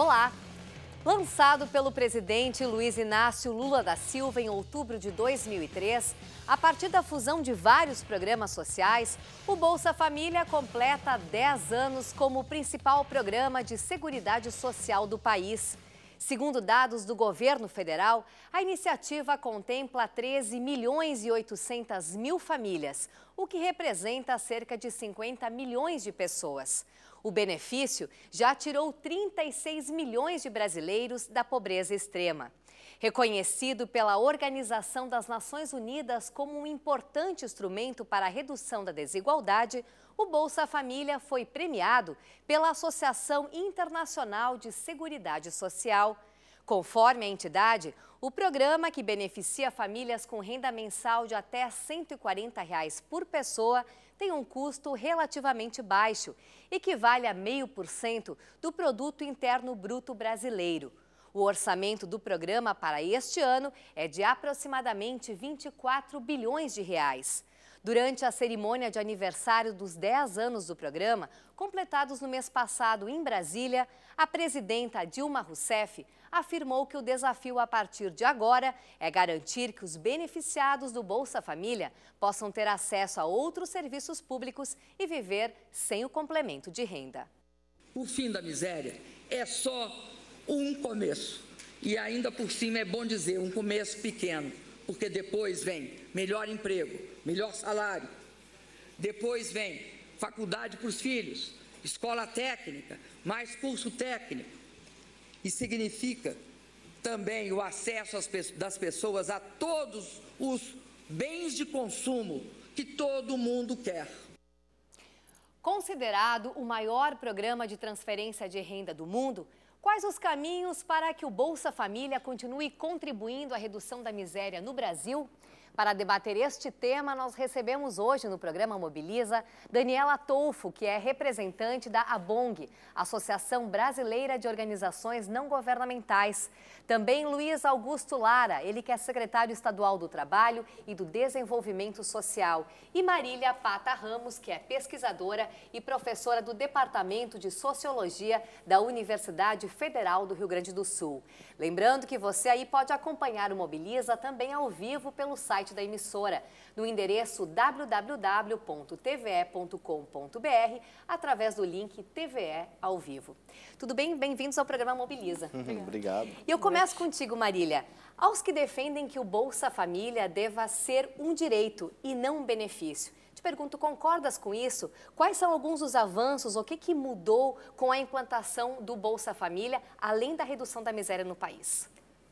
Olá! Lançado pelo presidente Luiz Inácio Lula da Silva em outubro de 2003, a partir da fusão de vários programas sociais, o Bolsa Família completa 10 anos como o principal programa de seguridade social do país. Segundo dados do governo federal, a iniciativa contempla 13 milhões e 800 mil famílias, o que representa cerca de 50 milhões de pessoas. O benefício já tirou 36 milhões de brasileiros da pobreza extrema. Reconhecido pela Organização das Nações Unidas como um importante instrumento para a redução da desigualdade, o Bolsa Família foi premiado pela Associação Internacional de Seguridade Social. Conforme a entidade, o programa que beneficia famílias com renda mensal de até R$ 140 reais por pessoa tem um custo relativamente baixo, equivale a 0,5% do Produto Interno Bruto Brasileiro. O orçamento do programa para este ano é de aproximadamente 24 bilhões de reais. Durante a cerimônia de aniversário dos 10 anos do programa, completados no mês passado em Brasília, a presidenta Dilma Rousseff afirmou que o desafio a partir de agora é garantir que os beneficiados do Bolsa Família possam ter acesso a outros serviços públicos e viver sem o complemento de renda. O fim da miséria é só um começo. E ainda por cima é bom dizer, um começo pequeno, porque depois vem melhor emprego, melhor salário, depois vem faculdade para os filhos, escola técnica, mais curso técnico, e significa também o acesso das pessoas a todos os bens de consumo que todo mundo quer. Considerado o maior programa de transferência de renda do mundo, quais os caminhos para que o Bolsa Família continue contribuindo à redução da miséria no Brasil? Para debater este tema, nós recebemos hoje no programa Mobiliza Daniela Tolfo, que é representante da ABONG, Associação Brasileira de Organizações Não Governamentais. Também Luiz Augusto Lara, ele que é secretário estadual do Trabalho e do Desenvolvimento Social. E Marília Pata Ramos, que é pesquisadora e professora do Departamento de Sociologia da Universidade Federal do Rio Grande do Sul. Lembrando que você aí pode acompanhar o Mobiliza também ao vivo pelo site site da emissora, no endereço www.tve.com.br, através do link TVE ao vivo. Tudo bem? Bem-vindos ao programa Mobiliza. Uhum, obrigado. E eu começo contigo, Marília. Aos que defendem que o Bolsa Família deva ser um direito e não um benefício. Te pergunto, concordas com isso? Quais são alguns dos avanços, o que, que mudou com a implantação do Bolsa Família, além da redução da miséria no país?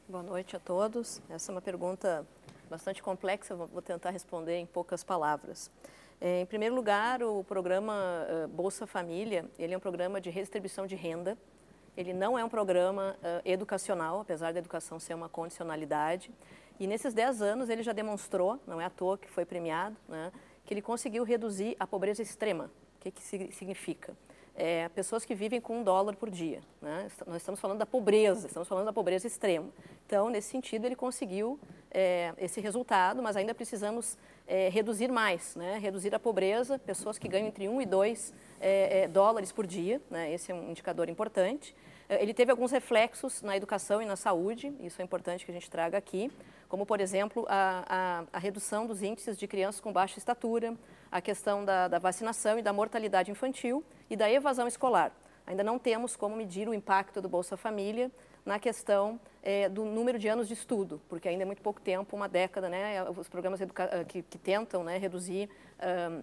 Boa noite a todos. Essa é uma pergunta bastante complexa, vou tentar responder em poucas palavras. É, em primeiro lugar, o programa eh, Bolsa Família, ele é um programa de redistribuição de renda, ele não é um programa eh, educacional, apesar da educação ser uma condicionalidade, e nesses 10 anos ele já demonstrou, não é à toa que foi premiado, né, que ele conseguiu reduzir a pobreza extrema. O que, que significa? É, pessoas que vivem com um dólar por dia. Né? Nós estamos falando da pobreza, estamos falando da pobreza extrema. Então, nesse sentido, ele conseguiu é, esse resultado, mas ainda precisamos é, reduzir mais, né? reduzir a pobreza, pessoas que ganham entre 1 e 2 é, é, dólares por dia, né? esse é um indicador importante. É, ele teve alguns reflexos na educação e na saúde, isso é importante que a gente traga aqui, como, por exemplo, a, a, a redução dos índices de crianças com baixa estatura, a questão da, da vacinação e da mortalidade infantil e da evasão escolar. Ainda não temos como medir o impacto do Bolsa Família na questão é, do número de anos de estudo, porque ainda é muito pouco tempo, uma década, né? É, os programas ah, que, que, tentam né, reduzir um,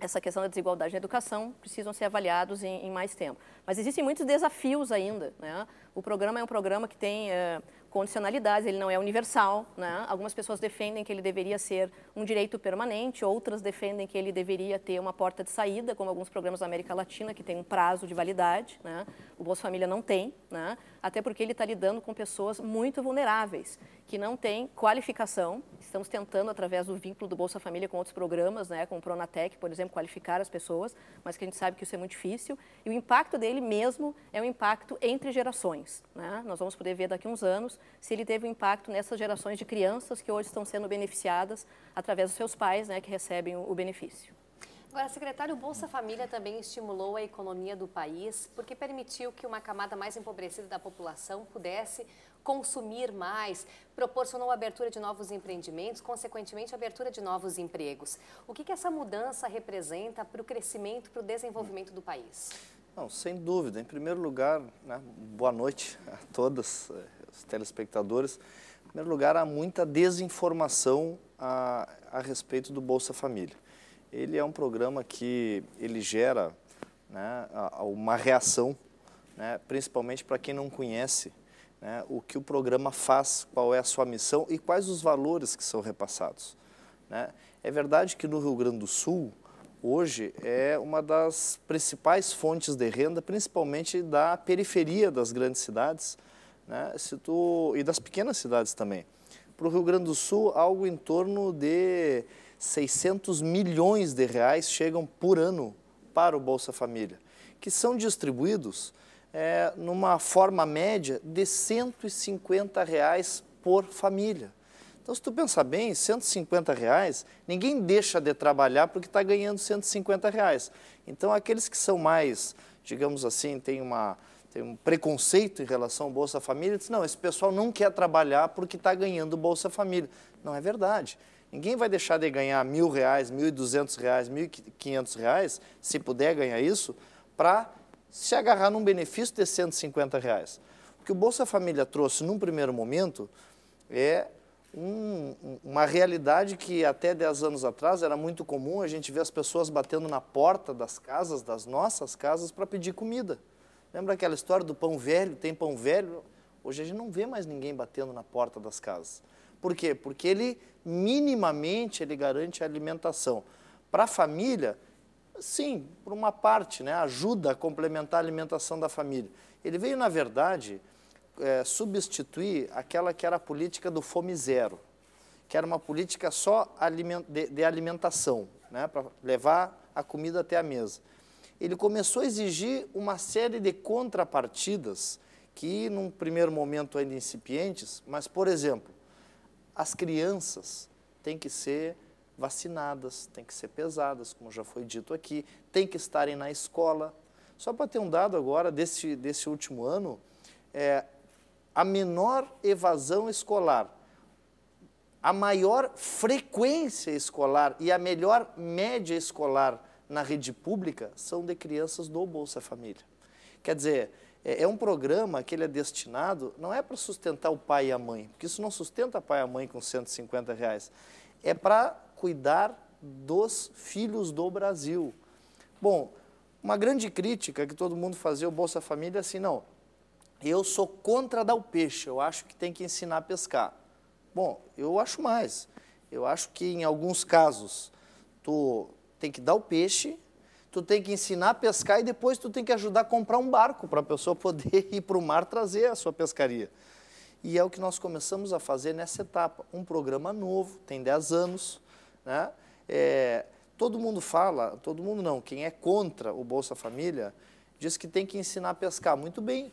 essa questão da desigualdade na educação precisam ser avaliados em, em mais tempo. Mas existem muitos desafios ainda, né? O programa é um programa que tem é, condicionalidades, ele não é universal. Né? Algumas pessoas defendem que ele deveria ser um direito permanente, outras defendem que ele deveria ter uma porta de saída, como alguns programas da América Latina, que tem um prazo de validade. Né? O Bolsa Família não tem, né? até porque ele está lidando com pessoas muito vulneráveis, que não têm qualificação. Estamos tentando, através do vínculo do Bolsa Família com outros programas, né? com o Pronatec, por exemplo, qualificar as pessoas, mas que a gente sabe que isso é muito difícil. E o impacto dele mesmo é um impacto entre gerações. Né? Nós vamos poder ver daqui a uns anos se ele teve um impacto nessas gerações de crianças que hoje estão sendo beneficiadas através dos seus pais, né, que recebem o, o benefício. Agora, secretário, o Bolsa Família também estimulou a economia do país porque permitiu que uma camada mais empobrecida da população pudesse consumir mais, proporcionou a abertura de novos empreendimentos, consequentemente, a abertura de novos empregos. O que, que essa mudança representa para o crescimento, para o desenvolvimento do país? Não, sem dúvida. Em primeiro lugar, né, boa noite a todas eh, os telespectadores. Em primeiro lugar, há muita desinformação a, a respeito do Bolsa Família. Ele é um programa que ele gera né, uma reação, né, principalmente para quem não conhece né, o que o programa faz, qual é a sua missão e quais os valores que são repassados. Né. É verdade que no Rio Grande do Sul, hoje, é uma das principais fontes de renda, principalmente da periferia das grandes cidades, né? Se tu, e das pequenas cidades também. Para o Rio Grande do Sul, algo em torno de 600 milhões de reais chegam por ano para o Bolsa Família, que são distribuídos é, numa forma média de 150 reais por família. Então, se tu pensar bem, 150 reais, ninguém deixa de trabalhar porque está ganhando 150 reais. Então, aqueles que são mais, digamos assim, têm uma tem um preconceito em relação ao Bolsa Família, diz, não, esse pessoal não quer trabalhar porque está ganhando Bolsa Família. Não é verdade. Ninguém vai deixar de ganhar mil reais, mil e duzentos reais, mil e quinhentos reais, se puder ganhar isso, para se agarrar num benefício de 150 reais. O que o Bolsa Família trouxe num primeiro momento é um, uma realidade que até 10 anos atrás era muito comum a gente ver as pessoas batendo na porta das casas, das nossas casas, para pedir comida. Lembra aquela história do pão velho? Tem pão velho? Hoje a gente não vê mais ninguém batendo na porta das casas. Por quê? Porque ele minimamente ele garante a alimentação. Para a família, sim, por uma parte, né, ajuda a complementar a alimentação da família. Ele veio, na verdade, é, substituir aquela que era a política do fome zero, que era uma política só de, de alimentação, né, para levar a comida até a mesa ele começou a exigir uma série de contrapartidas que, num primeiro momento, ainda incipientes, mas, por exemplo, as crianças têm que ser vacinadas, têm que ser pesadas, como já foi dito aqui, têm que estarem na escola. Só para ter um dado agora desse, desse último ano, é, a menor evasão escolar, a maior frequência escolar e a melhor média escolar na rede pública são de crianças do Bolsa Família. Quer dizer, é, é um programa que ele é destinado, não é para sustentar o pai e a mãe, porque isso não sustenta pai e a mãe com 150 reais, é para cuidar dos filhos do Brasil. Bom, uma grande crítica que todo mundo fazia o Bolsa Família é assim, não, eu sou contra dar o peixe, eu acho que tem que ensinar a pescar. Bom, eu acho mais. Eu acho que em alguns casos tu tem que dar o peixe, tu tem que ensinar a pescar e depois tu tem que ajudar a comprar um barco para a pessoa poder ir para o mar trazer a sua pescaria. E é o que nós começamos a fazer nessa etapa. Um programa novo, tem 10 anos. Né? É, todo mundo fala, todo mundo não, quem é contra o Bolsa Família diz que tem que ensinar a pescar. Muito bem.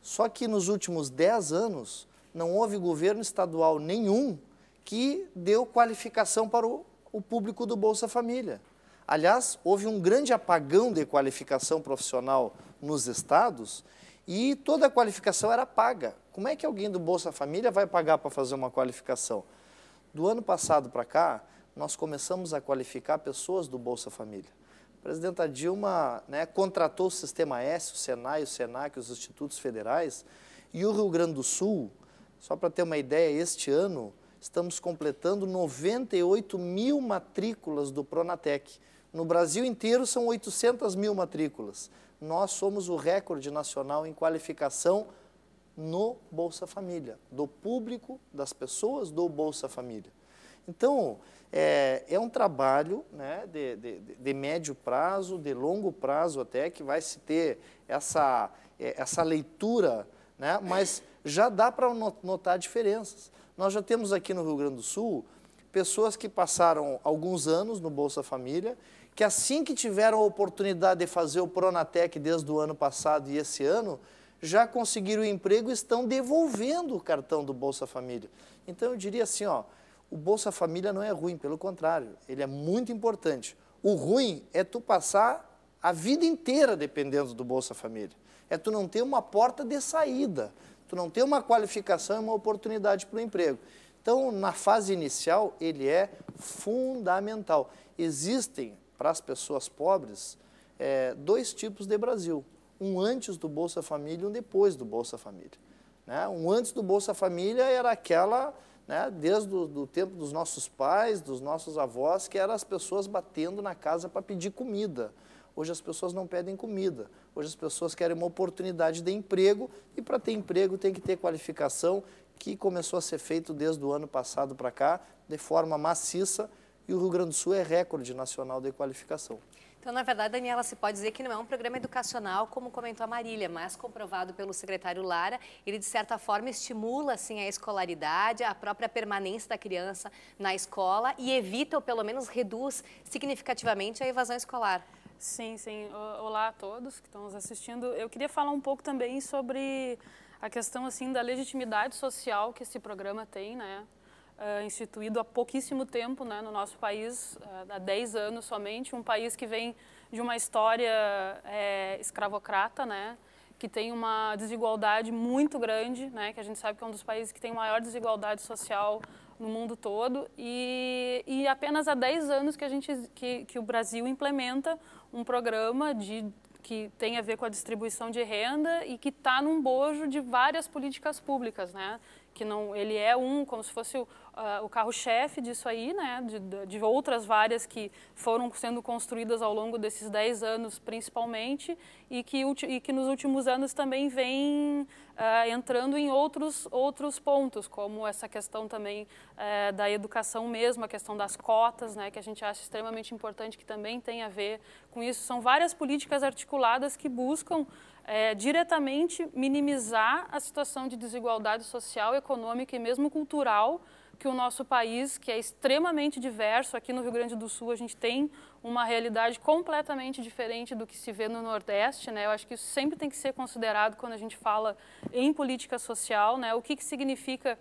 Só que nos últimos 10 anos não houve governo estadual nenhum que deu qualificação para o o público do Bolsa Família. Aliás, houve um grande apagão de qualificação profissional nos estados e toda a qualificação era paga. Como é que alguém do Bolsa Família vai pagar para fazer uma qualificação? Do ano passado para cá, nós começamos a qualificar pessoas do Bolsa Família. A presidenta Dilma né, contratou o Sistema S, o Senai, o Senac, os institutos federais, e o Rio Grande do Sul, só para ter uma ideia, este ano estamos completando 98 mil matrículas do Pronatec. No Brasil inteiro são 800 mil matrículas. Nós somos o recorde nacional em qualificação no Bolsa Família, do público, das pessoas do Bolsa Família. Então, é, é um trabalho né, de, de, de, médio prazo, de longo prazo até, que vai se ter essa, é, essa leitura, né, mas já dá para notar diferenças. Nós já temos aqui no Rio Grande do Sul pessoas que passaram alguns anos no Bolsa Família, que assim que tiveram a oportunidade de fazer o Pronatec desde o ano passado e esse ano, já conseguiram o emprego e estão devolvendo o cartão do Bolsa Família. Então eu diria assim, ó, o Bolsa Família não é ruim, pelo contrário, ele é muito importante. O ruim é tu passar a vida inteira dependendo do Bolsa Família. É tu não ter uma porta de saída. Tu não tem uma qualificação e uma oportunidade para o emprego. Então, na fase inicial, ele é fundamental. Existem, para as pessoas pobres, é, dois tipos de Brasil. Um antes do Bolsa Família e um depois do Bolsa Família. Né? Um antes do Bolsa Família era aquela né, desde o tempo dos nossos pais, dos nossos avós, que eram as pessoas batendo na casa para pedir comida. Hoje as pessoas não pedem comida. Hoje as pessoas querem uma oportunidade de emprego e para ter emprego tem que ter qualificação, que começou a ser feito desde o ano passado para cá, de forma maciça, e o Rio Grande do Sul é recorde nacional de qualificação. Então, na verdade, Daniela, se pode dizer que não é um programa educacional, como comentou a Marília, mas comprovado pelo secretário Lara, ele de certa forma estimula assim a escolaridade, a própria permanência da criança na escola e evita ou pelo menos reduz significativamente a evasão escolar. Sim, sim. Olá a todos que estão nos assistindo. Eu queria falar um pouco também sobre a questão assim da legitimidade social que esse programa tem, né? Uh, instituído há pouquíssimo tempo né, no nosso país, uh, há 10 anos somente, um país que vem de uma história é, escravocrata, né, que tem uma desigualdade muito grande, né, que a gente sabe que é um dos países que tem maior desigualdade social no mundo todo e, e apenas há 10 anos que, a gente, que, que o Brasil implementa um programa de que tem a ver com a distribuição de renda e que está num bojo de várias políticas públicas, né? Que não, ele é um, como se fosse o, uh, o carro-chefe disso aí, né? De, de, outras várias que foram sendo construídas ao longo desses 10 anos, principalmente, e que, e que nos últimos anos também vem uh, entrando em outros, outros pontos, como essa questão também uh, da educação mesmo, a questão das cotas, né, que a gente acha extremamente importante, que também tem a ver com isso. São várias políticas articuladas que buscam eh, diretamente minimizar a situação de desigualdade social, econômica e mesmo cultural que o nosso país, que é extremamente diverso, aqui no Rio Grande do Sul a gente tem uma realidade completamente diferente do que se vê no Nordeste, né? Eu acho que isso sempre tem que ser considerado quando a gente fala em política social, né? O que, que significa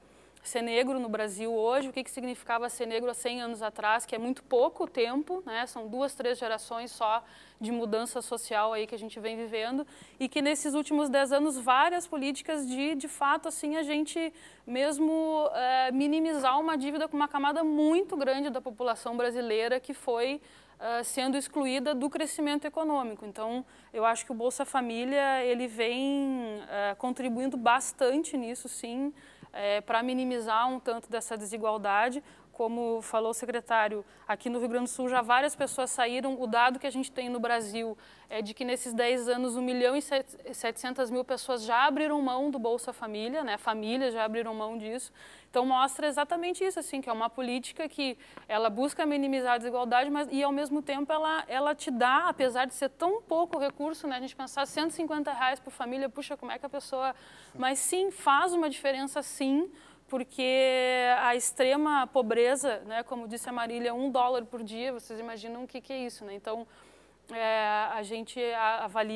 ser negro no Brasil hoje, o que, que significava ser negro há 100 anos atrás, que é muito pouco tempo, né? são duas, três gerações só de mudança social aí que a gente vem vivendo, e que nesses últimos 10 anos várias políticas de, de fato, assim, a gente mesmo é, minimizar uma dívida com uma camada muito grande da população brasileira que foi eh, sendo excluída do crescimento econômico. Então, eu acho que o Bolsa Família ele vem uh, contribuindo bastante nisso, sim, é, para minimizar um tanto dessa desigualdade, como falou o secretário, aqui no Rio Grande do Sul já várias pessoas saíram. O dado que a gente tem no Brasil é de que nesses 10 anos 1 milhão e 700 mil pessoas já abriram mão do Bolsa Família, né? Famílias já abriram mão disso. Então mostra exatamente isso, assim, que é uma política que ela busca minimizar a desigualdade, mas e ao mesmo tempo ela, ela te dá, apesar de ser tão pouco recurso, né? A gente pensar 150 reais por família, puxa, como é que a pessoa... Mas sim, faz uma diferença sim, porque a extrema pobreza, né, como disse a Marília, um dólar por dia, vocês imaginam o que, que é isso, né? Então, é, a gente avalia